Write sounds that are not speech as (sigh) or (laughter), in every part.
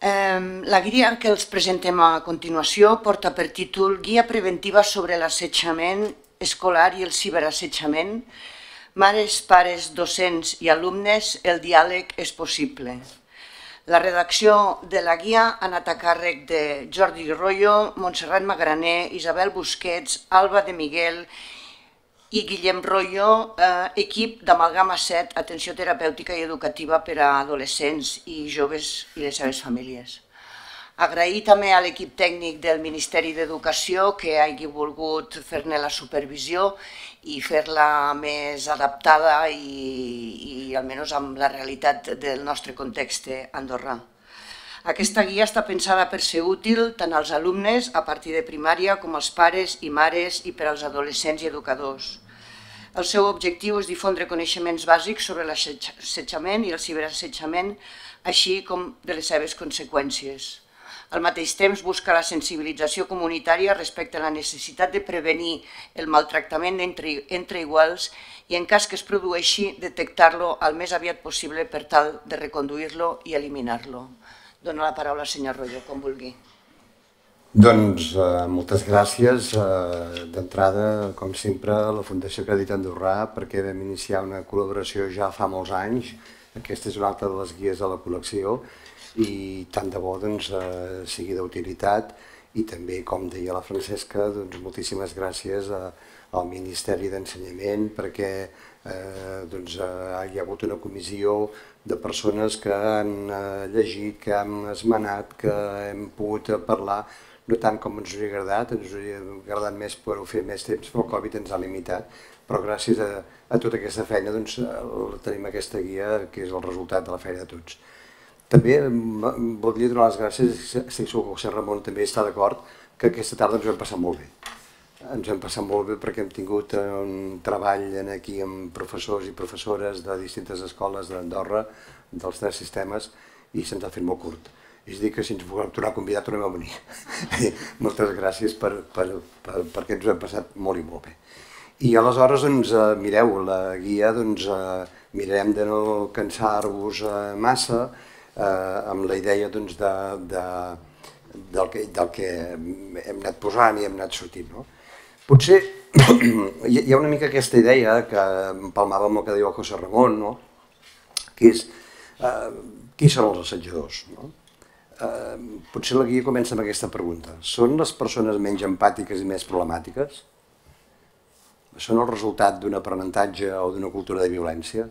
La guia que els presentem a continuació porta per títol Guia preventiva sobre l'assetjament escolar i el ciberassetjament. Mares, pares, docents i alumnes, el diàleg és possible. La redacció de la guia ha anat a càrrec de Jordi Rollo, Montserrat Magraner, Isabel Busquets, Alba de Miguel i Guillem Royo, eh, equip d'Amalgama 7, atenció terapèutica i educativa per a adolescents i joves i les seves famílies. Agrair també a l'equip tècnic del Ministeri d'Educació que hagi volgut fer-ne la supervisió i fer-la més adaptada i, i almenys amb la realitat del nostre context andorrà. Aquesta guia està pensada per ser útil tant als alumnes a partir de primària com als pares i mares i per als adolescents i educadors. El seu objectiu és difondre coneixements bàsics sobre l'assetjament i el ciberassetjament, així com de les seves conseqüències. Al mateix temps busca la sensibilització comunitària respecte a la necessitat de prevenir el maltractament entre, entre iguals i en cas que es produeixi detectar-lo el més aviat possible per tal de reconduir-lo i eliminar-lo dona la paraula al senyor Rollo, com vulgui. Doncs eh, moltes gràcies. Eh, D'entrada, com sempre, a la Fundació Crèdit Andorrà, perquè vam iniciar una col·laboració ja fa molts anys. Aquesta és una altra de les guies de la col·lecció i tant de bo doncs, eh, sigui d'utilitat i també, com deia la Francesca, doncs, moltíssimes gràcies a, eh, al Ministeri d'Ensenyament perquè eh, doncs, eh, hi ha hagut una comissió de persones que han eh, llegit, que han esmenat, que hem pogut parlar, no tant com ens hauria agradat, ens hauria agradat més poder-ho fer més temps, però el Covid ens ha limitat. Però gràcies a, a tota aquesta feina doncs, tenim aquesta guia que és el resultat de la feina de tots. També voldria donar les gràcies, estic segur que el Ramon també està d'acord, que aquesta tarda ens ho hem passat molt bé ens hem passat molt bé perquè hem tingut eh, un treball aquí amb professors i professores de distintes escoles d'Andorra, dels tres sistemes, i se'ns ha fet molt curt. És a dir, que si ens voleu tornar a convidar, tornem a venir. (laughs) Moltes gràcies per, per, per, perquè ens ho hem passat molt i molt bé. I aleshores, doncs, eh, mireu, la guia, doncs, eh, mirarem de no cansar-vos massa, eh, amb la idea doncs, de, de, del, que, del que hem anat posant i hem anat sortint. No? Potser (clears throat) hi ha una mica aquesta idea que empalmava amb el que diu el José Ramon, no? que és uh, qui són els assetjadors? No? Uh, potser la guia comença amb aquesta pregunta. Són les persones menys empàtiques i més problemàtiques? Són el resultat d'un aprenentatge o d'una cultura de violència?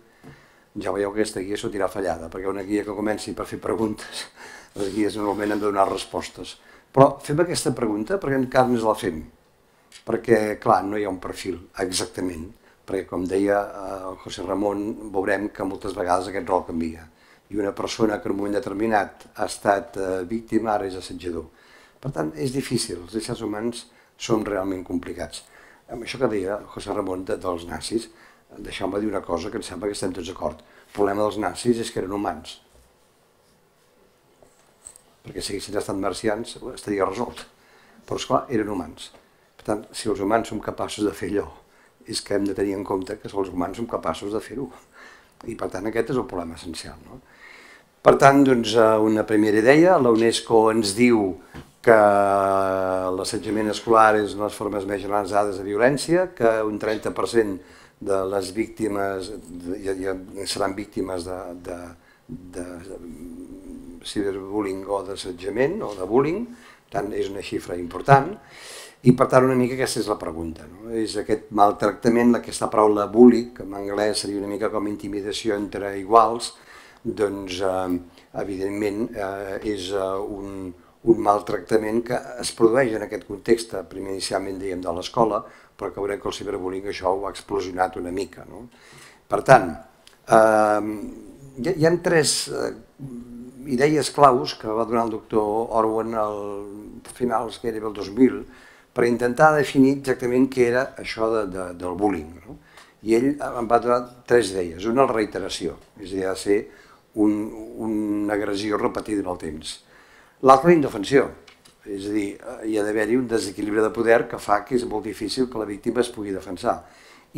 Ja veieu que aquesta guia sortirà fallada, perquè una guia que comenci per fer preguntes, (laughs) les guies normalment han de donar respostes. Però fem aquesta pregunta perquè encara més la fem perquè, clar, no hi ha un perfil exactament, perquè, com deia el eh, José Ramon, veurem que moltes vegades aquest rol canvia i una persona que en un moment determinat ha estat eh, víctima ara és assetjador. Per tant, és difícil, els éssers humans són realment complicats. Amb això que deia José Ramon de, dels nazis, deixeu-me dir una cosa que em sembla que estem tots d'acord. El problema dels nazis és que eren humans. Perquè si haguessin estat marcians estaria resolt. Però, esclar, eren humans. Per tant, si els humans som capaços de fer allò, és que hem de tenir en compte que els humans som capaços de fer-ho. I per tant, aquest és el problema essencial. No? Per tant, doncs, eh, una primera idea, la UNESCO ens diu que l'assetjament escolar és una de les formes més generalitzades de violència, que un 30% de les víctimes ja, ja seran víctimes de, de, de ciberbullying o d'assetjament o de bullying, tant és una xifra important, i per tant una mica aquesta és la pregunta, no? és aquest maltractament, aquesta paraula bully, que en anglès seria una mica com intimidació entre iguals, doncs eh, evidentment eh, és eh, un, un maltractament que es produeix en aquest context, primer inicialment dèiem de l'escola, però que veurem que el ciberbullying això ho ha explosionat una mica. No? Per tant, eh, hi, hi ha tres eh, idees claus que va donar el doctor Orwell al finals gairebé el 2000, per intentar definir exactament què era això de, de, del bullying. No? I ell em va donar tres idees. Una, la reiteració, és a dir, ha de ser un, una agressió repetida en el temps. L'altra, indefensió, és a dir, hi ha d'haver-hi un desequilibri de poder que fa que és molt difícil que la víctima es pugui defensar.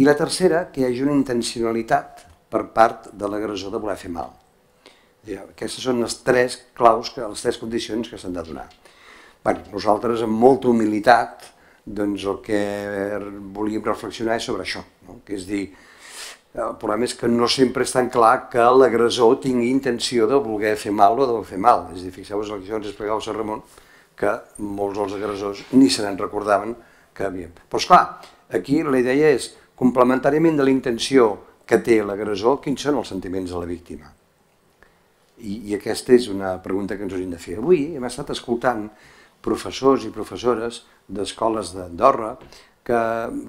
I la tercera, que hi hagi una intencionalitat per part de l'agressor de voler fer mal. Aquestes són les tres claus, les tres condicions que s'han de donar. Bé, nosaltres amb molta humilitat doncs el que volíem reflexionar és sobre això, no? que és dir, eh, el problema és que no sempre és tan clar que l'agressor tingui intenció de voler fer mal o de fer mal. És a dir, fixeu-vos el que ens explicava Sant Ramon, que molts dels agressors ni se n'en recordaven que havien. Però esclar, aquí la idea és, complementàriament de la intenció que té l'agressor, quins són els sentiments de la víctima? I, I aquesta és una pregunta que ens hauríem de fer. Avui hem estat escoltant professors i professores d'escoles d'Andorra que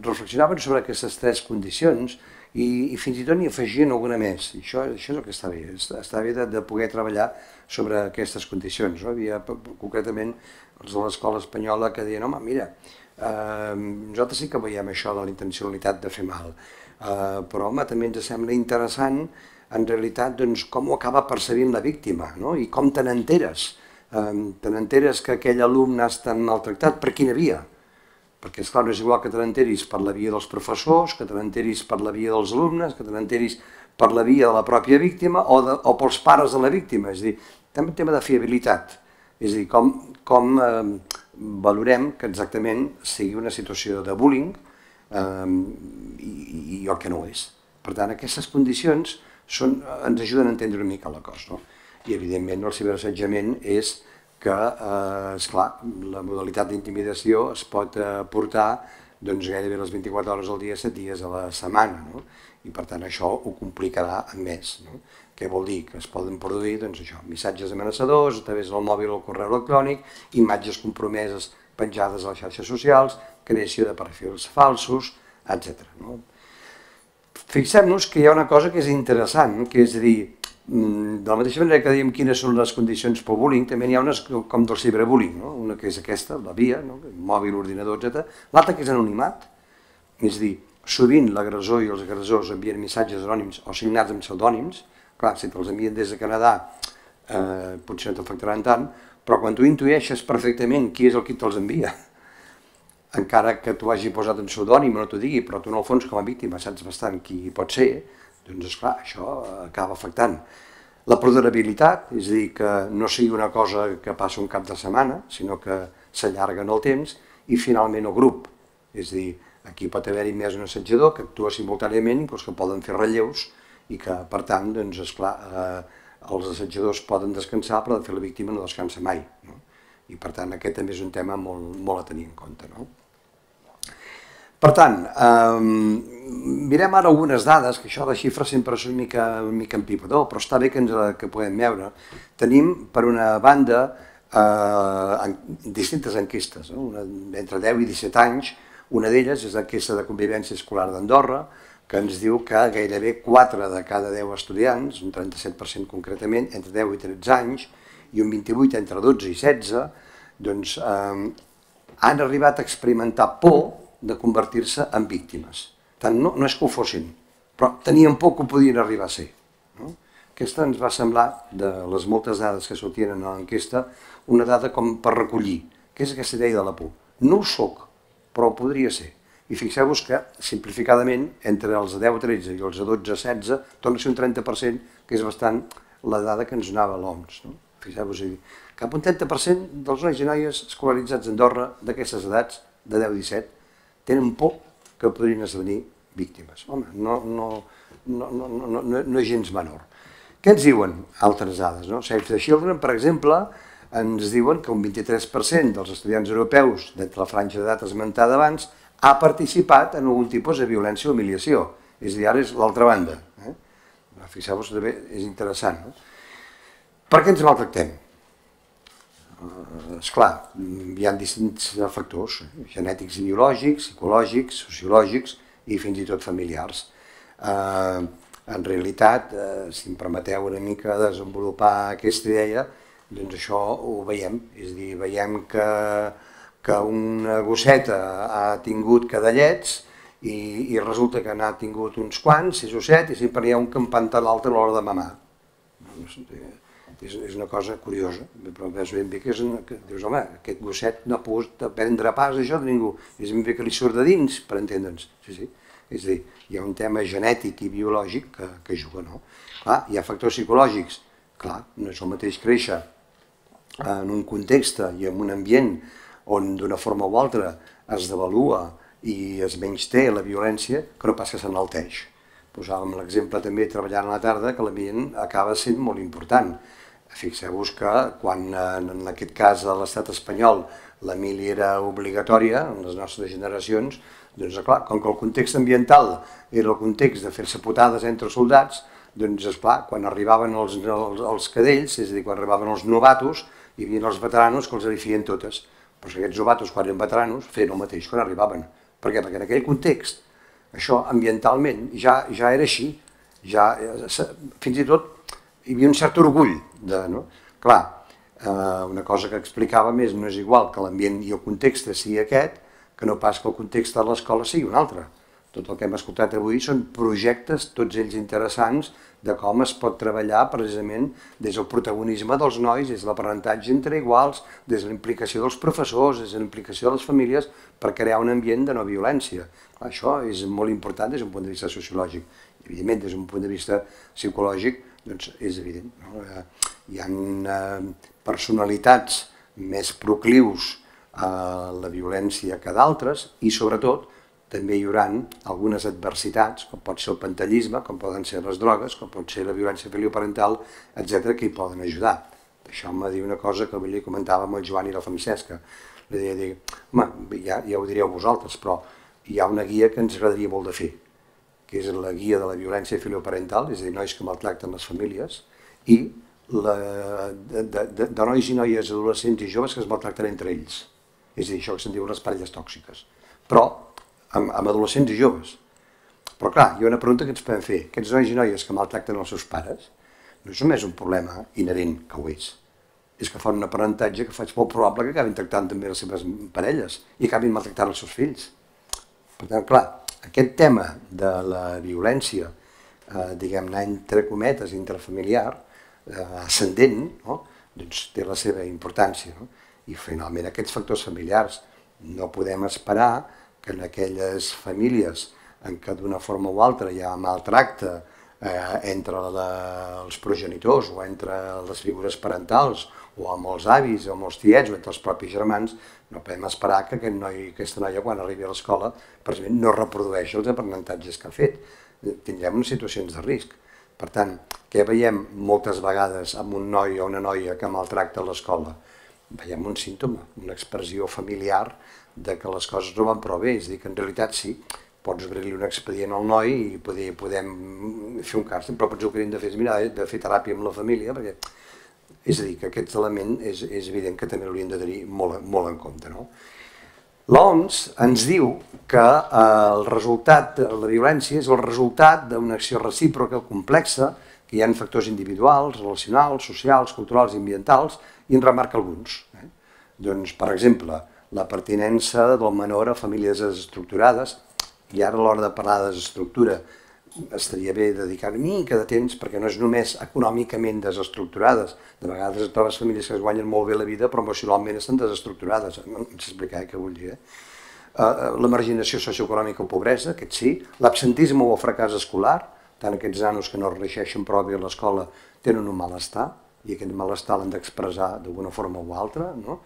reflexionaven sobre aquestes tres condicions i, i fins i tot n'hi afegien alguna més. I això, això és el que està bé, està bé de, de poder treballar sobre aquestes condicions. No? Hi havia concretament els de l'escola espanyola que deien, home, mira, eh, nosaltres sí que veiem això de la intencionalitat de fer mal, eh, però home, també ens sembla interessant en realitat doncs, com ho acaba percebint la víctima no? i com te n'enteres te n'enteres que aquell alumne ha estat maltractat per quina via? Perquè, és clar no és igual que te n'enteris per la via dels professors, que te n'enteris per la via dels alumnes, que te n'enteris per la via de la pròpia víctima o, de, o pels pares de la víctima. És a dir, també un tema de fiabilitat. És a dir, com, com eh, valorem que exactament sigui una situació de bullying eh, i, i el que no ho és. Per tant, aquestes condicions són, eh, ens ajuden a entendre una mica la cosa. No? i evidentment el ciberassetjament és que, eh, esclar, la modalitat d'intimidació es pot eh, portar doncs, gairebé les 24 hores al dia, 7 dies a la setmana, no? i per tant això ho complicarà més. No? Què vol dir? Que es poden produir doncs, això, missatges amenaçadors a través del mòbil o el correu electrònic, imatges compromeses penjades a les xarxes socials, creació de perfils falsos, etc. No? Fixem-nos que hi ha una cosa que és interessant, que és dir, Mm, de la mateixa manera que diem quines són les condicions per bullying, també n'hi ha unes com del ciberbullying, no? una que és aquesta, la via, no? el mòbil, ordinador, etc. L'altra que és anonimat, és dir, sovint l'agressor i els agressors envien missatges anònims o signats amb pseudònims, clar, si te'ls envien des de Canadà eh, potser no t'afectaran tant, però quan tu intueixes perfectament qui és el qui te'ls envia, encara que tu hagi posat en pseudònim o no t'ho digui, però tu en el fons com a víctima saps bastant qui pot ser, eh? Doncs, esclar, això acaba afectant. La perdurabilitat, és a dir, que no sigui una cosa que passa un cap de setmana, sinó que s'allarga en el temps, i finalment el grup, és a dir, aquí pot haver-hi més un assetjador que actua simultàniament, doncs que poden fer relleus i que, per tant, doncs, esclar, eh, els assetjadors poden descansar, però de fer la víctima no descansa mai. No? I, per tant, aquest també és un tema molt, molt a tenir en compte. No? Per tant, eh, mirem ara algunes dades, que això de xifres sempre és una mica, una mica empipador, però està bé que, ens, que podem veure. Tenim, per una banda, eh, en, distintes enquestes, no? una, entre 10 i 17 anys, una d'elles és l'enquesta de convivència escolar d'Andorra, que ens diu que gairebé 4 de cada 10 estudiants, un 37% concretament, entre 10 i 13 anys, i un 28 entre 12 i 16, doncs, eh, han arribat a experimentar por de convertir-se en víctimes. Tant no, no és que ho fossin, però tenien poc que ho podien arribar a ser. No? Aquesta ens va semblar, de les moltes dades que sortien en l'enquesta, una dada com per recollir, que és aquesta idea de la por. No ho soc, però ho podria ser. I fixeu-vos que, simplificadament, entre els 10-13 i els 12-16, torna a ser un 30%, que és bastant la dada que ens donava l'OMS. No? Fixeu-vos, cap un 30% dels nois i noies escolaritzats a Andorra d'aquestes edats, de 10-17, tenen por que podrien esdevenir víctimes. Home, no, no, no, no, no, no, és gens menor. Què ens diuen altres dades? No? Save the Children, per exemple, ens diuen que un 23% dels estudiants europeus d'entre la franja d'edat esmentada abans ha participat en algun tipus de violència o humiliació. És a dir, ara és l'altra banda. Eh? Fixeu-vos també, és interessant. No? Per què ens maltractem? Eh, és clar, hi ha distints factors, genètics i biològics, psicològics, sociològics i fins i tot familiars. Eh, en realitat, eh, si em permeteu una mica desenvolupar aquesta idea, doncs això ho veiem, és a dir, veiem que, que una gosseta ha tingut cadallets i, i resulta que n'ha tingut uns quants, sis o set, i sempre hi ha un que empanta l'altre a l'hora de mamar. Doncs, eh, és, és una cosa curiosa, però veus ben bé que és una, que dius, home, aquest gosset no ha pogut prendre pas això de ningú, és ben bé que li surt de dins, per entendre'ns. Sí, sí. És a dir, hi ha un tema genètic i biològic que, que juga, no? Clar, hi ha factors psicològics, clar, no és el mateix créixer en un context i en un ambient on d'una forma o altra es devalua i es menys té la violència, que no passa que s'enalteix. Posàvem l'exemple també treballant a la tarda que l'ambient acaba sent molt important Fixeu-vos que quan, eh, en aquest cas a l'estat espanyol, la mili era obligatòria en les nostres generacions, doncs clar, com que el context ambiental era el context de fer-se putades entre soldats, doncs esclar, quan arribaven els, els, els cadells, és a dir, quan arribaven els novatos, hi havia els veteranos que els edifien totes. Però aquests novatos, quan eren veteranos, feien el mateix quan arribaven. Per què? Perquè en aquell context, això ambientalment ja, ja era així. Ja, eh, fins i tot hi havia un cert orgull. De, no? Clar, eh, una cosa que explicava més no és igual que l'ambient i el context sigui aquest, que no pas que el context de l'escola sigui un altre. Tot el que hem escoltat avui són projectes, tots ells interessants, de com es pot treballar precisament des del protagonisme dels nois, des de l'aprenentatge entre iguals, des de implicació dels professors, des de implicació de les famílies, per crear un ambient de no violència. Clar, això és molt important des d'un punt de vista sociològic. Evidentment, des d'un punt de vista psicològic, doncs és evident. No? Eh, hi ha eh, personalitats més proclius a la violència que d'altres i, sobretot, també hi haurà algunes adversitats, com pot ser el pantallisme, com poden ser les drogues, com pot ser la violència filioparental, etc que hi poden ajudar. Això em va dir una cosa que li comentava amb el Joan i la Francesca. Li deia, home, ja, ja ho direu vosaltres, però hi ha una guia que ens agradaria molt de fer, que és la guia de la violència filoparental, és a dir, nois que maltracten les famílies, i la, de, de, de nois i noies adolescents i joves que es maltracten entre ells. És a dir, això que se'n diuen les parelles tòxiques. Però amb, amb adolescents i joves. Però clar, hi ha una pregunta que ens podem fer. Aquests nois i noies que maltracten els seus pares no és només un problema inherent, que ho és, és que fan un aprenentatge que faig molt probable que acabin tractant també les seves parelles i acabin maltractant els seus fills. Per tant, clar, aquest tema de la violència, eh, diguem-ne, entre cometes, intrafamiliar, eh, ascendent, no? doncs té la seva importància. No? I finalment aquests factors familiars no podem esperar que en aquelles famílies en què d'una forma o altra hi ha maltracte eh, entre la, els progenitors o entre les figures parentals o amb els avis o amb els tiets o entre els propis germans, no podem esperar que aquest noi, aquesta noia, quan arribi a l'escola, precisament no reprodueixi els aprenentatges que ha fet. Tindrem unes situacions de risc. Per tant, què veiem moltes vegades amb un noi o una noia que maltracta l'escola? Veiem un símptoma, una expressió familiar de que les coses no van prou bé. És dir, que en realitat sí, pots obrir-li un expedient al noi i poder, podem fer un càrcel, però potser el que hem de fer és mirar, de fer teràpia amb la família, perquè és a dir, que aquest element és, és evident que també l'hauríem de tenir molt, molt en compte. No? L'OMS ens diu que eh, el resultat de la violència és el resultat d'una acció recíproca complexa, que hi ha factors individuals, relacionals, socials, culturals i ambientals, i en remarca alguns. Eh? Doncs, per exemple, la pertinença del menor a famílies desestructurades, i ara a l'hora de parlar de desestructura estaria bé dedicar una mica de temps perquè no és només econòmicament desestructurades. De vegades et trobes famílies que es guanyen molt bé la vida però emocionalment estan desestructurades. No explicar eh, què vull dir. Eh? eh, eh la marginació socioeconòmica o pobresa, aquest sí. L'absentisme o el fracàs escolar, tant aquests nanos que no reixeixen prou bé a l'escola tenen un malestar i aquest malestar l'han d'expressar d'alguna forma o altra. No?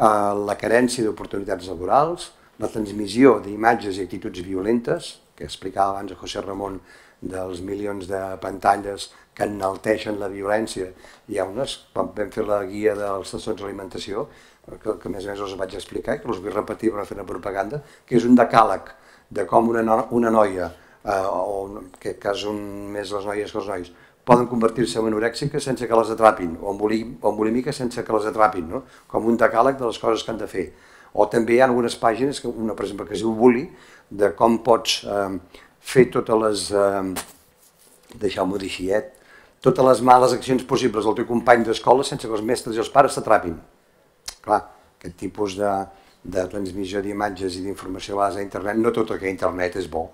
La carència d'oportunitats laborals, la transmissió d'imatges i actituds violentes, que explicava abans José Ramon dels milions de pantalles que enalteixen la violència. Hi ha unes, quan vam fer la guia dels sessons d'alimentació, que, que més o menys els vaig explicar i que els vull repetir per fer una propaganda, que és un decàleg de com una, no, una noia, eh, o en aquest cas un, més les noies que els nois, poden convertir-se en anorèxiques sense que les atrapin, o en bulímiques sense que les atrapin, no? com un decàleg de les coses que han de fer. O també hi ha algunes pàgines, una per exemple que es diu Bully, de com pots eh, fer totes les, eh, deixeu-m'ho dir xiet, eh, totes les males accions possibles al teu company d'escola sense que els mestres i els pares s'atrapin. Clar, aquest tipus de, de transmissió d'imatges i d'informació a a internet, no tot el que a internet és bo,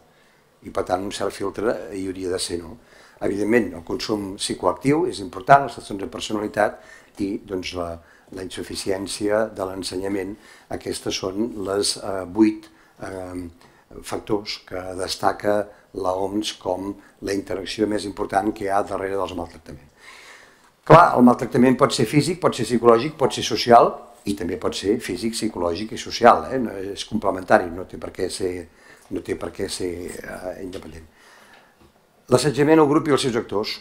i per tant un cert filtre hi hauria de ser, no? Evidentment, el consum psicoactiu és important, les accions de personalitat i doncs, la, la insuficiència de l'ensenyament. Aquestes són les eh, vuit eh, factors que destaca l'OMS com la interacció més important que hi ha darrere dels maltractaments. Clar, el maltractament pot ser físic, pot ser psicològic, pot ser social i també pot ser físic, psicològic i social. Eh? No, és complementari, no té per què ser, no té per què ser eh, independent. L'assetjament al grup i els seus actors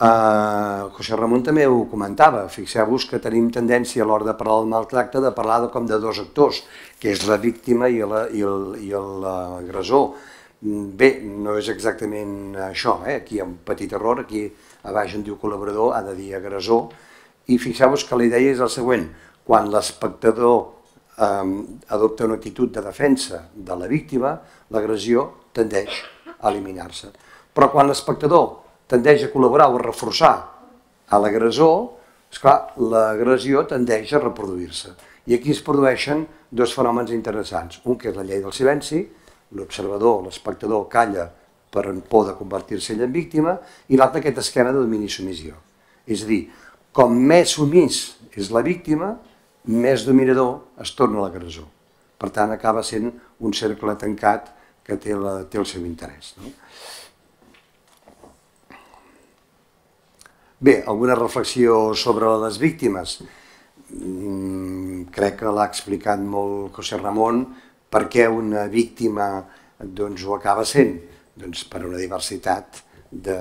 Eh, José Ramon també ho comentava, fixeu-vos que tenim tendència a l'hora de parlar del maltracte de parlar de com de dos actors, que és la víctima i l'agressor. Eh, mm, bé, no és exactament això, eh? aquí hi ha un petit error, aquí a baix en diu col·laborador, ha de dir agressor, i fixeu-vos que la idea és el següent, quan l'espectador eh, adopta una actitud de defensa de la víctima, l'agressió tendeix a eliminar-se. Però quan l'espectador tendeix a col·laborar o a reforçar a l'agressor, esclar, l'agressió tendeix a reproduir-se. I aquí es produeixen dos fenòmens interessants. Un que és la llei del silenci, l'observador, l'espectador calla per por de convertir-se ell en víctima, i l'altre aquest esquema de domini i submissió. És a dir, com més submís és la víctima, més dominador es torna l'agressor. Per tant, acaba sent un cercle tancat que té, la, té el seu interès. No? Bé, alguna reflexió sobre les víctimes. Mm, crec que l'ha explicat molt José Ramon per què una víctima doncs, ho acaba sent. Doncs per una diversitat de,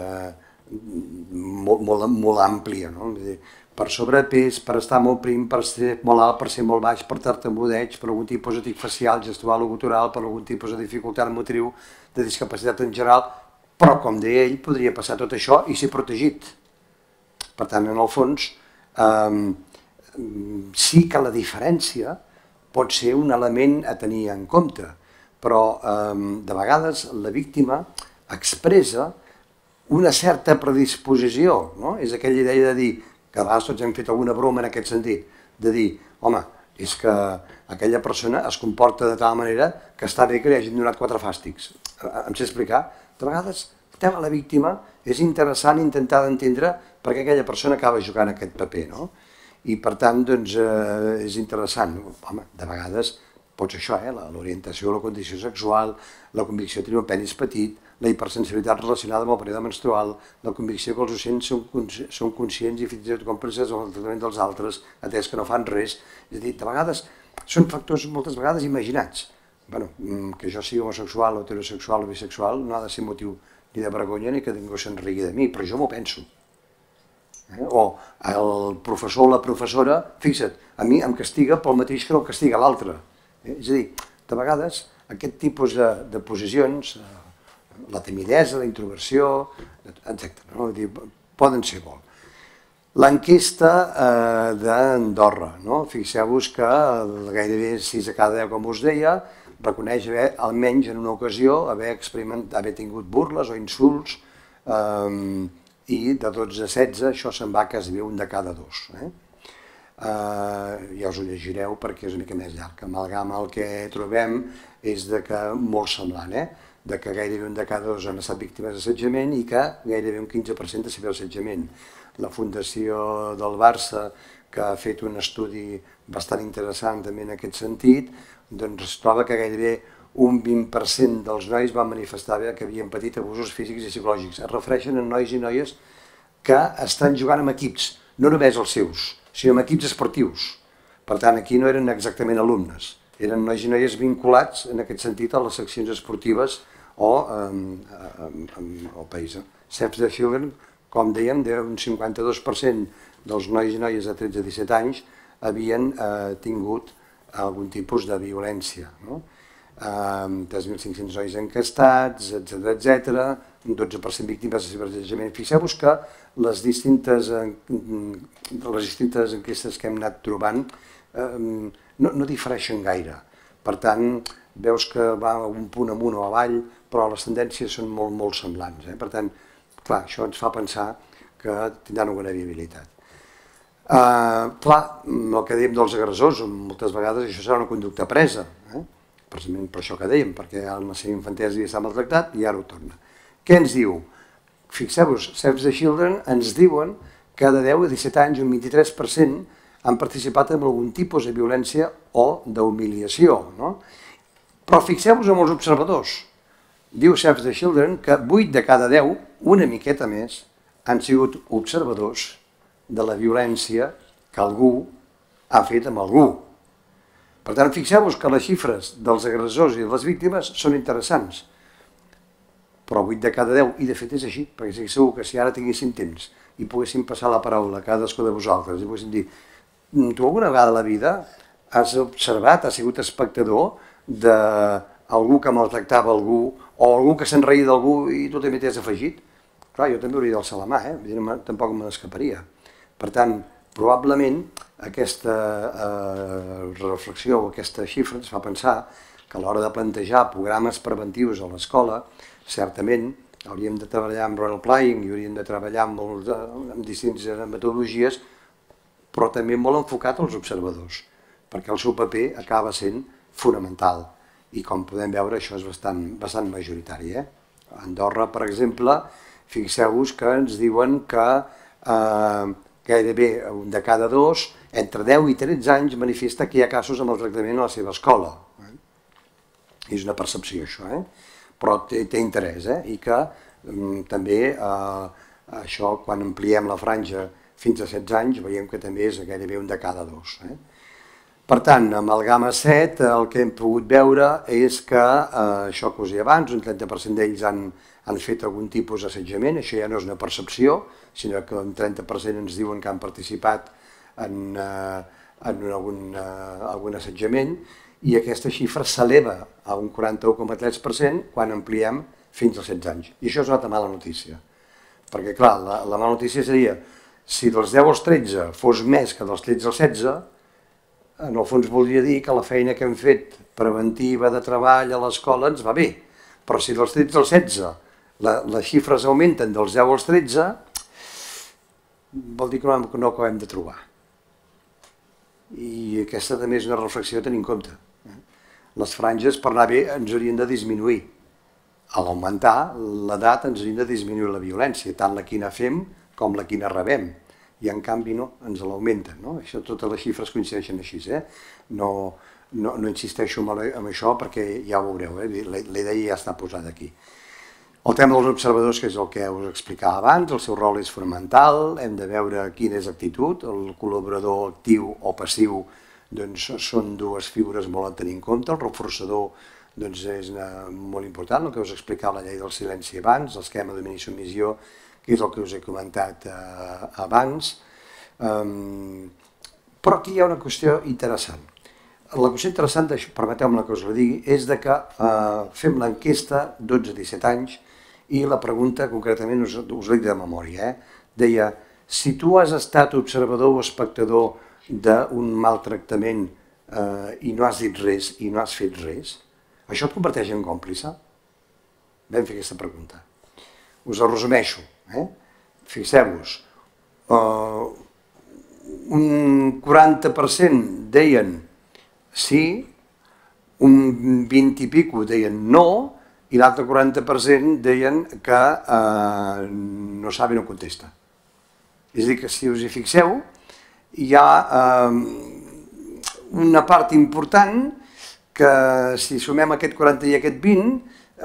molt, molt, molt àmplia. No? Per sobrepès, per estar molt prim, per ser molt alt, per ser molt baix, per tartamudeig, per algun tipus de tic facial, gestual o gutural, per algun tipus de dificultat motriu, de discapacitat en general, però com deia ell, podria passar tot això i ser protegit per tant, en el fons, eh, sí que la diferència pot ser un element a tenir en compte, però eh, de vegades la víctima expressa una certa predisposició, no? És aquella idea de dir, que a vegades tots hem fet alguna broma en aquest sentit, de dir, home, és que aquella persona es comporta de tal manera que està bé que li hagin donat quatre fàstics. Em sé explicar? De vegades, el tema de la víctima és interessant intentar d'entendre perquè aquella persona acaba jugant aquest paper, no? I per tant, doncs, eh, és interessant. Home, de vegades pots això, eh? l'orientació, la condició sexual, la convicció de tenir un penis petit, la hipersensibilitat relacionada amb el període menstrual, la convicció que els ocells són, consci són conscients i fins i tot còmplices el tractament dels altres, atès que no fan res. És a dir, de vegades són factors moltes vegades imaginats. bueno, mm, que jo sigui homosexual o heterosexual o bisexual no ha de ser motiu ni de vergonya ni que ningú se'n rigui de mi, però jo m'ho penso. Eh? O el professor o la professora, fixa't, a mi em castiga pel mateix que no castiga l'altre. Eh? És a dir, de vegades aquest tipus de, de posicions, eh, la timidesa, la introversió, etc. No? Dir, poden ser molt. L'enquesta eh, d'Andorra, no? fixeu-vos que eh, gairebé 6 a cada 10, com us deia, reconeix haver, almenys en una ocasió, haver experimentat, haver tingut burles o insults eh, i de 12 a 16 això se'n va que es viu un de cada dos. Eh? Uh, ja us ho llegireu perquè és una mica més llarg. Amalgama el que trobem és de que molt semblant, eh? de que gairebé un de cada dos han estat víctimes d'assetjament i que gairebé un 15% de civil assetjament. La Fundació del Barça, que ha fet un estudi bastant interessant també en aquest sentit, doncs es troba que gairebé un 20% dels nois van manifestar que havien patit abusos físics i psicològics. Es refereixen a nois i noies que estan jugant amb equips, no només els seus, sinó amb equips esportius. Per tant, aquí no eren exactament alumnes, eren nois i noies vinculats en aquest sentit a les seccions esportives o al país. Eh? Saves the Children, com dèiem, un 52% dels nois i noies de 13 a 17 anys havien eh, tingut algun tipus de violència. No? amb 3.500 nois encastats, etc etc, un 12% víctimes de ciberassetjament. Fixeu-vos que les distintes, mm, les distintes enquestes que hem anat trobant eh, no, no difereixen gaire. Per tant, veus que va un punt amunt o avall, però les tendències són molt, molt semblants. Eh? Per tant, clar, això ens fa pensar que tindran alguna viabilitat. Uh, clar, el que diem dels agressors, moltes vegades això serà una conducta presa, precisament per això que dèiem, perquè en la seva infantesa ja s'ha maltractat i ara ho torna. Què ens diu? Fixeu-vos, Save the Children ens diuen que de 10 a 17 anys un 23% han participat en algun tipus de violència o d'humiliació. No? Però fixeu-vos en els observadors. Diu Save the Children que 8 de cada 10, una miqueta més, han sigut observadors de la violència que algú ha fet amb algú. Per tant, fixeu-vos que les xifres dels agressors i de les víctimes són interessants, però 8 de cada 10, i de fet és així, perquè estic segur que si ara tinguéssim temps i poguéssim passar la paraula a cadascú de vosaltres i poguéssim dir, mm, tu alguna vegada a la vida has observat, has sigut espectador d'algú que maltractava algú o algú que se'n reia d'algú i tu també t'hi has afegit? Clar, jo també hauria d'alçar la mà, eh? Dir, tampoc me n'escaparia. Per tant, probablement aquesta eh, reflexió o aquesta xifra ens fa pensar que a l'hora de plantejar programes preventius a l'escola, certament hauríem de treballar amb role playing i hauríem de treballar amb, molts, eh, amb distintes metodologies, però també molt enfocat als observadors, perquè el seu paper acaba sent fonamental i com podem veure això és bastant, bastant majoritari. Eh? A Andorra, per exemple, fixeu-vos que ens diuen que eh, gairebé un de cada dos entre 10 i 13 anys manifesta que hi ha casos amb el tractament a la seva escola. És una percepció això, eh? però té, té interès eh? i que mm, també eh, això quan ampliem la franja fins a 16 anys veiem que també és gairebé un de cada dos. Eh? Per tant, amb el gamma 7 el que hem pogut veure és que, eh, això que us he abans, un 30% d'ells han, han fet algun tipus d'assetjament, això ja no és una percepció, sinó que un 30% ens diuen que han participat en, eh, en algun, eh, algun assetjament i aquesta xifra s'eleva a un 41,3% quan ampliem fins als 16 anys. I això és una mala notícia, perquè clar, la, la mala notícia seria si dels 10 als 13 fos més que dels 13 als 16, en el fons voldria dir que la feina que hem fet preventiva de treball a l'escola ens va bé, però si dels 13 als 16 la, les xifres augmenten dels 10 als 13, vol dir que no, no acabem de trobar. I aquesta també és una reflexió a tenir en compte. Les franges, per anar bé, ens haurien de disminuir. A l'augmentar l'edat ens haurien de disminuir la violència, tant la quina fem com la quina rebem. I en canvi no, ens l'augmenten. No? Això, totes les xifres coincideixen així. Eh? No, no, no insisteixo en això perquè ja ho veureu, eh? la, la idea ja està posada aquí. El tema dels observadors, que és el que us explicava abans, el seu rol és fonamental, hem de veure quina és actitud, el col·laborador actiu o passiu doncs, són dues figures molt a tenir en compte, el reforçador doncs, és una, molt important, el que us explicava la llei del silenci abans, l'esquema de domini submissió, que és el que us he comentat eh, abans. Um, però aquí hi ha una qüestió interessant. La qüestió interessant, permeteu-me que us la digui, és de que eh, fem l'enquesta 12-17 anys, i la pregunta concretament us, us dic de memòria, eh? deia si tu has estat observador o espectador d'un maltractament eh, i no has dit res i no has fet res, això et converteix en còmplice? Vam fer aquesta pregunta. Us el resumeixo. Eh? Fixeu-vos, eh, un 40% deien sí, un 20 i pico deien no, i l'altre 40% deien que eh, no sabe no contesta. És a dir, que si us hi fixeu, hi ha eh, una part important que si sumem aquest 40 i aquest 20,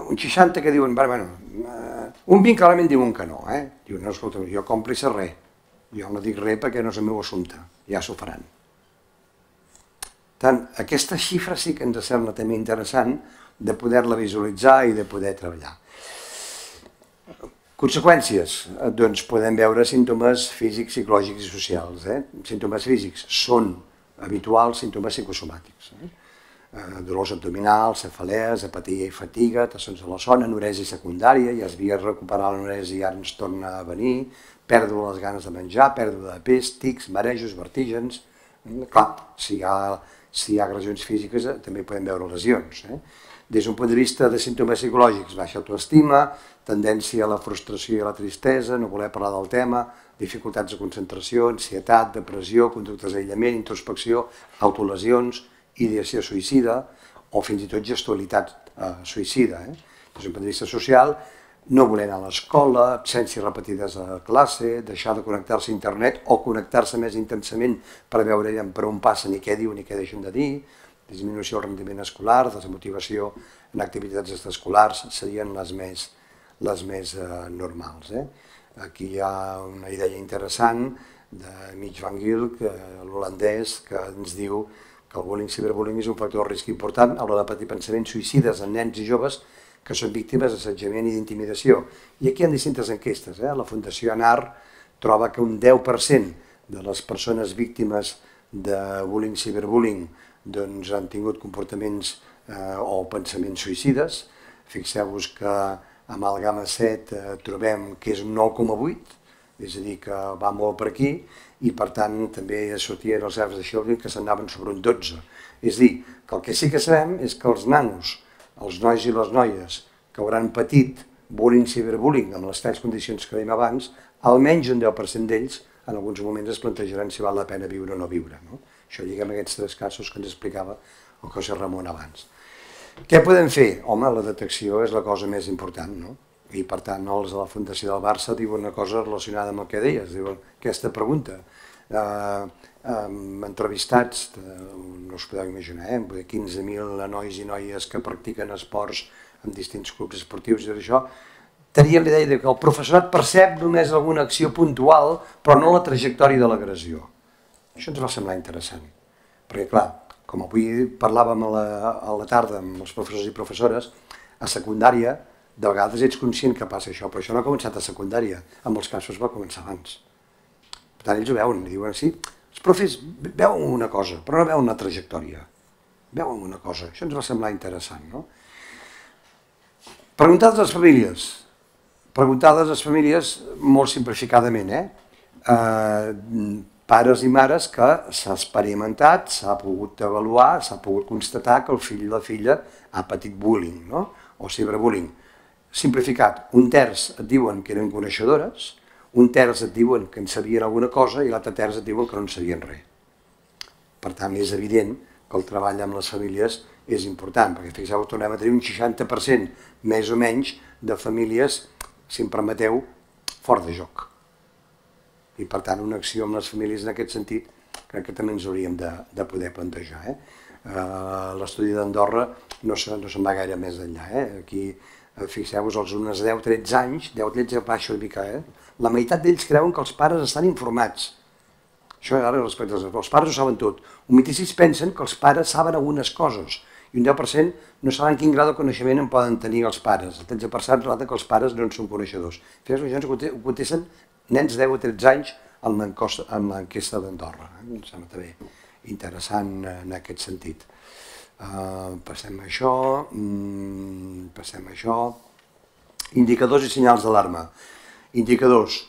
un 60 que diuen, bueno, eh, un 20 clarament diuen que no, eh? Diuen, no, escolta, jo còmplice res, jo no dic res perquè no és el meu assumpte, ja s'ho faran. Tant, aquesta xifra sí que ens sembla també interessant, de poder-la visualitzar i de poder treballar. Conseqüències, eh, doncs podem veure símptomes físics, psicològics i socials. Eh? Símptomes físics són habituals símptomes psicosomàtics. Eh? eh dolors abdominals, cefalees, apatia i fatiga, tassons de la son, anoresi secundària, ja es havia recuperar l'anoresi i ara ens torna a venir, pèrdua les ganes de menjar, pèrdua de pes, tics, marejos, vertígens... Eh? Clar, si hi ha, si hi ha agressions físiques també podem veure lesions. Eh? des d'un punt de vista de símptomes psicològics, baixa autoestima, tendència a la frustració i a la tristesa, no voler parlar del tema, dificultats de concentració, ansietat, depressió, conductes d'aïllament, introspecció, autolesions, ideació suïcida o fins i tot gestualitat eh, suïcida. Eh? Des d'un punt de vista social, no voler anar a l'escola, absències repetides a classe, deixar de connectar-se a internet o connectar-se més intensament per veure per on passen i què diuen i què deixen de dir, disminució del rendiment escolar, desmotivació en activitats extraescolars, serien les més, les més eh, normals. Eh? Aquí hi ha una idea interessant de Mitch Van Giel, eh, l'holandès, que ens diu que el bullying ciberbullying és un factor de risc important a l'hora de patir pensaments suïcides en nens i joves que són víctimes d'assetjament i d'intimidació. I aquí hi ha distintes enquestes. Eh? La Fundació ANAR troba que un 10% de les persones víctimes de bullying ciberbullying doncs, han tingut comportaments eh, o pensaments suïcides. Fixeu-vos que amb el gamma 7 eh, trobem que és un 9,8, és a dir, que va molt per aquí, i per tant també sortien els arbres de Sheldon que s'anaven sobre un 12. És dir, que el que sí que sabem és que els nanos, els nois i les noies que hauran patit bullying, ciberbullying, amb les tres condicions que dèiem abans, almenys un 10% d'ells en alguns moments es plantejaran si val la pena viure o no viure. No? Això lliga amb aquests tres casos que ens explicava el José Ramon abans. Què podem fer? Home, la detecció és la cosa més important, no? I per tant, els de la Fundació del Barça diuen una cosa relacionada amb el que deies, diuen aquesta pregunta. Eh, eh, entrevistats, no us podeu imaginar, eh, 15.000 nois i noies que practiquen esports en distints clubs esportius i tot això, tenien l'idea que el professorat percep només alguna acció puntual, però no la trajectòria de l'agressió. Això ens va semblar interessant, perquè clar, com avui parlàvem a la, a la tarda amb els professors i professores, a secundària de vegades ets conscient que passa això, però això no ha començat a secundària, en molts casos va començar abans. Per tant, ells ho veuen, diuen, sí, els profes veuen una cosa, però no veuen una trajectòria, veuen una cosa, això ens va semblar interessant, no? Preguntades a les famílies, preguntades a les famílies molt simplificadament, eh? eh pares i mares que s'ha experimentat, s'ha pogut avaluar, s'ha pogut constatar que el fill i la filla ha patit bullying, no? o ciberbullying. Simplificat, un terç et diuen que eren coneixedores, un terç et diuen que en sabien alguna cosa i l'altre terç et diuen que no en sabien res. Per tant, és evident que el treball amb les famílies és important, perquè fixeu-vos, tornem a tenir un 60% més o menys de famílies, si em permeteu, fora de joc. I per tant, una acció amb les famílies en aquest sentit crec que també ens hauríem de, de poder plantejar. Eh? Uh, L'estudi d'Andorra no se'n no se va gaire més enllà. Eh? Aquí, eh, fixeu-vos, els unes 10-13 anys, 10-13 baixa una mica, eh? la meitat d'ells creuen que els pares estan informats. Això ara respecte als els pares ho saben tot. Un 26 pensen que els pares saben algunes coses i un 10% no saben quin grau de coneixement en poden tenir els pares. El 13% relata que els pares no en són coneixedors. fes vos això ho contesten nens 10 o 13 anys amb l'enquesta d'Andorra. Em sembla també interessant eh, en aquest sentit. Eh, passem a això, mm, passem a això. Indicadors i senyals d'alarma. Indicadors,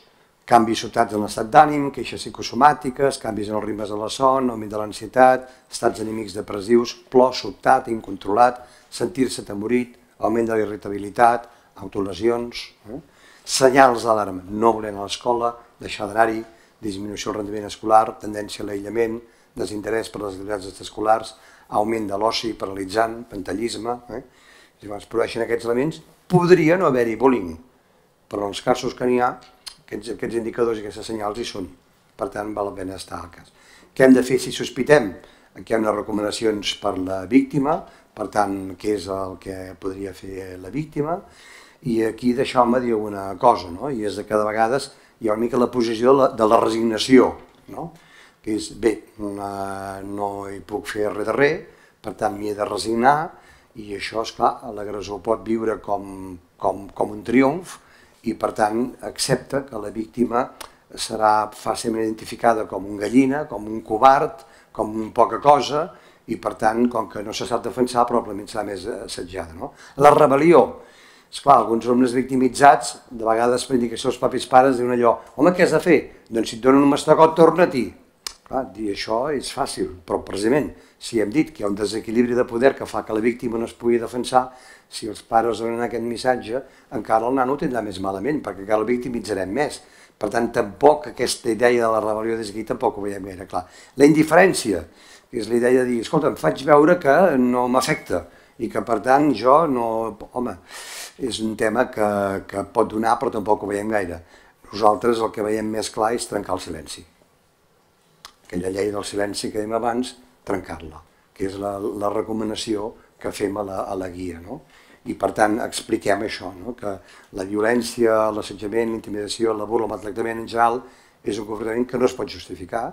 canvis sobtats en l'estat d'ànim, queixes psicosomàtiques, canvis en els ritmes de la son, augment de l'ansietat, estats anímics depressius, plor sobtat, incontrolat, sentir-se temorit, augment de la irritabilitat, autolesions... Eh? senyals d'alarma, no volent a l'escola, deixar d'anar-hi, disminució del rendiment escolar, tendència a l'aïllament, desinterès per les activitats escolars, augment de l'oci paralitzant, pantallisme, eh? si es produeixen aquests elements, podria no haver-hi bullying, però en els casos que n'hi ha, aquests, aquests indicadors i aquestes senyals hi són. Per tant, val la pena estar al cas. Què hem de fer si sospitem? Aquí hi ha unes recomanacions per la víctima, per tant, què és el que podria fer la víctima, i aquí deixeu-me dir una cosa, no? i és que de vegades hi ha una mica la posició de la, de la resignació, no? que és, bé, una, no hi puc fer res de res, per tant m'hi he de resignar, i això, és clar, l'agressor pot viure com, com, com un triomf i, per tant, accepta que la víctima serà fàcilment identificada com un gallina, com un covard, com un poca cosa, i per tant, com que no se sap defensar, probablement serà més eh, assetjada. No? La rebel·lió, Esclar, alguns alumnes victimitzats, de vegades per indicació dels propis pares, diuen allò, home, què has de fer? Doncs si et donen un mastegot, torna-t'hi. Clar, dir això és fàcil, però precisament, si hem dit que hi ha un desequilibri de poder que fa que la víctima no es pugui defensar, si els pares donen aquest missatge, encara el nano tindrà més malament, perquè encara el victimitzarem més. Per tant, tampoc aquesta idea de la rebel·lió des d'aquí tampoc ho veiem gaire clar. La indiferència, que és la idea de dir, escolta, em faig veure que no m'afecta i que per tant jo no... Home, és un tema que, que pot donar però tampoc ho veiem gaire. Nosaltres el que veiem més clar és trencar el silenci. Aquella llei del silenci que dèiem abans, trencar-la, que és la, la recomanació que fem a la, a la guia. No? I per tant expliquem això, no? que la violència, l'assetjament, l'intimidació, la burla, el maltractament en general és un comportament que no es pot justificar,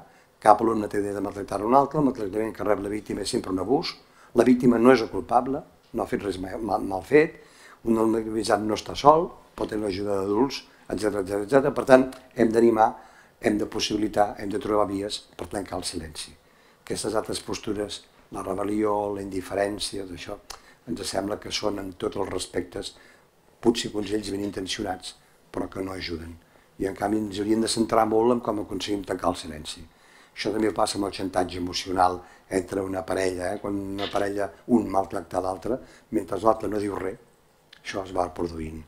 cap alumne té idea de maltractar un altre, el maltractament que rep la víctima és sempre un abús, la víctima no és el culpable, no ha fet res mal, mal fet, un nen negligent no està sol, pot tenir l'ajuda d'adults, etc etc. Per tant, hem d'animar, hem de possibilitar, hem de trobar vies per tancar el silenci. Aquestes altres postures, la rebel·lió, la indiferència, això, ens sembla que són en tots els respectes, potser consells ben intencionats, però que no ajuden. I en canvi ens hauríem de centrar molt en com aconseguim tancar el silenci. Això també passa amb el xantatge emocional entre una parella, eh? quan una parella, un maltracta l'altre, mentre l'altre no diu res, això es va produint.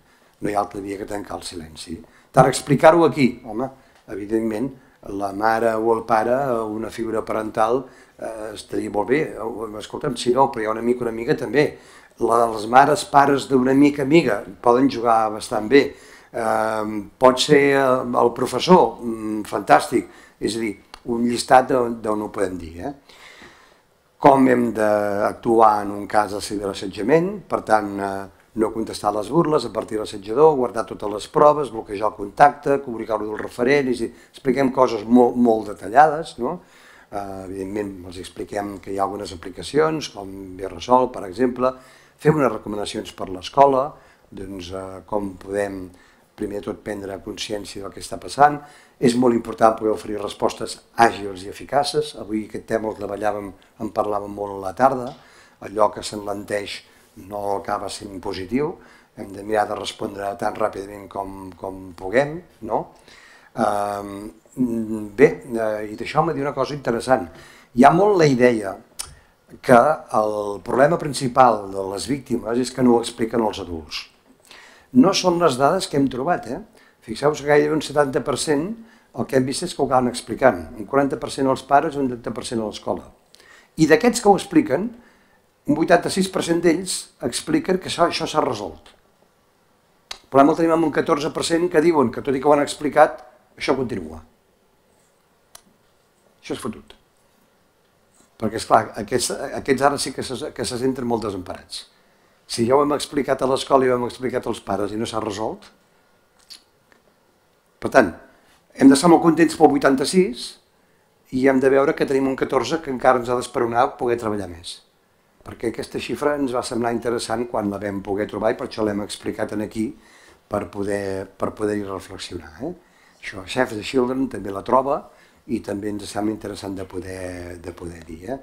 No hi ha altra via que tancar el silenci. Tant explicar-ho aquí, home, evidentment, la mare o el pare, una figura parental, eh, estaria molt bé. Eh, escolta'm, si no, però hi ha un amic o una amiga també. La, les mares, pares d'una amica, amiga, poden jugar bastant bé. Eh, pot ser el, eh, el professor, mm, fantàstic. És a dir, un llistat d'on ho podem dir. Eh? Com hem d'actuar en un cas de ciberassetjament, per tant, eh, no contestar les burles, a partir de l'assetjador, guardar totes les proves, bloquejar el contacte, comunicar-ho del referent, és dir, expliquem coses molt, molt detallades, no? Eh, evidentment, els expliquem que hi ha algunes aplicacions, com Birresol, per exemple, fem unes recomanacions per l'escola, doncs eh, com podem primer tot prendre consciència del que està passant. És molt important poder oferir respostes àgils i eficaces. Avui aquest tema el treballàvem, en parlàvem molt a la tarda. Allò que s'enlenteix no acaba sent positiu, hem de mirar de respondre tan ràpidament com, com puguem, no? Eh, bé, eh, i d'això m'ha dit una cosa interessant. Hi ha molt la idea que el problema principal de les víctimes és que no ho expliquen els adults. No són les dades que hem trobat, eh? Fixeu-vos que gairebé un 70% el que hem vist és que ho acaben explicant. Un 40% als pares i un 30% a l'escola. I d'aquests que ho expliquen, un 86% d'ells expliquen que això, això s'ha resolt. El problema el tenim amb un 14% que diuen que, tot i que ho han explicat, això continua. Això és fotut. Perquè, esclar, aquests, aquests ara sí que se, que se senten molt desemparats. Si ja ho hem explicat a l'escola i ho hem explicat als pares i no s'ha resolt, per tant, hem ser molt contents pel 86 i hem de veure que tenim un 14 que encara ens ha d'esperonar poder treballar més perquè aquesta xifra ens va semblar interessant quan la vam poder trobar i per això l'hem explicat en aquí per poder, per poder reflexionar. Eh? Això, Chef de Children també la troba i també ens sembla interessant de poder, de poder dir. Eh?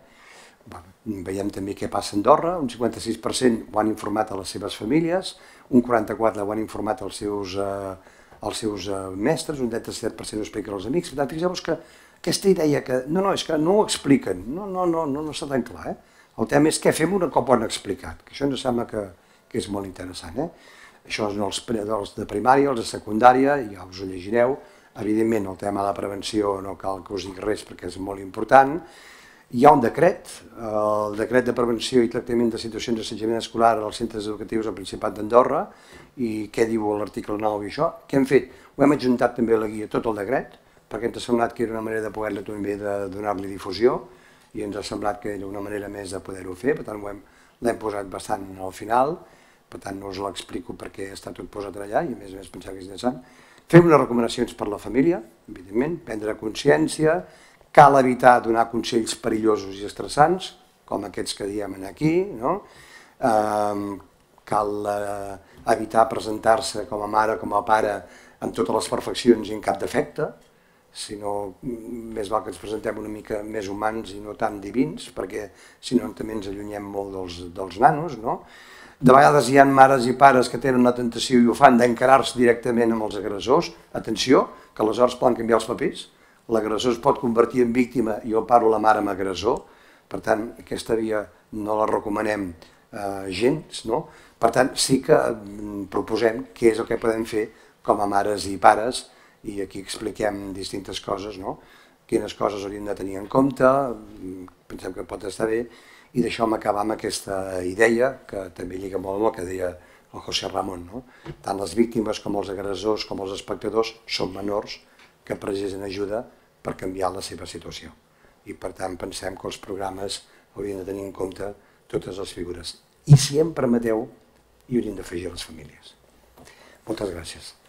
Bé, veiem també què passa a Andorra, un 56% ho han informat a les seves famílies, un 44% ho han informat als seus, eh, als seus eh, mestres, un 37% ho explica als amics. Per tant, fixeu-vos que aquesta idea que no, no, és que no ho expliquen, no, no, no, no, no està tan clar. Eh? El tema és què fem un cop ho han explicat, que això ens sembla que, que és molt interessant. Eh? Això és dels, dels de primària, els de secundària, ja us ho llegireu. Evidentment, el tema de la prevenció no cal que us digui res perquè és molt important. Hi ha un decret, el decret de prevenció i tractament de situacions d'assetjament escolar als centres educatius al Principat d'Andorra, i què diu l'article 9 i això. Què hem fet? Ho hem adjuntat també a la guia tot el decret, perquè ens ha semblat que era una manera de poder-la també de donar-li difusió, i ens ha semblat que era una manera més de poder-ho fer, per tant l'hem posat bastant al final, per tant no us l'explico perquè està tot posat allà i a més a més pensava que és interessant. Fer unes recomanacions per a la família, evidentment, prendre consciència, cal evitar donar consells perillosos i estressants, com aquests que diem aquí, no? Ehm, eh, cal evitar presentar-se com a mare, com a pare, amb totes les perfeccions i en cap defecte, sinó més val que ens presentem una mica més humans i no tan divins, perquè si no també ens allunyem molt dels, dels nanos, no? De vegades hi ha mares i pares que tenen la tentació i ho fan d'encarar-se directament amb els agressors. Atenció, que aleshores poden canviar els papers. L'agressor es pot convertir en víctima i jo paro la mare amb agressor. Per tant, aquesta via no la recomanem eh, gens, no? Per tant, sí que proposem què és el que podem fer com a mares i pares i aquí expliquem distintes coses, no? quines coses hauríem de tenir en compte, mm, pensem que pot estar bé, i d'això m'acabar amb aquesta idea, que també lliga molt amb el que deia el José Ramon. No? Tant les víctimes com els agressors com els espectadors són menors que precisen ajuda per canviar la seva situació. I per tant pensem que els programes haurien de tenir en compte totes les figures. I si em permeteu, hi haurien d'afegir les famílies. Moltes gràcies.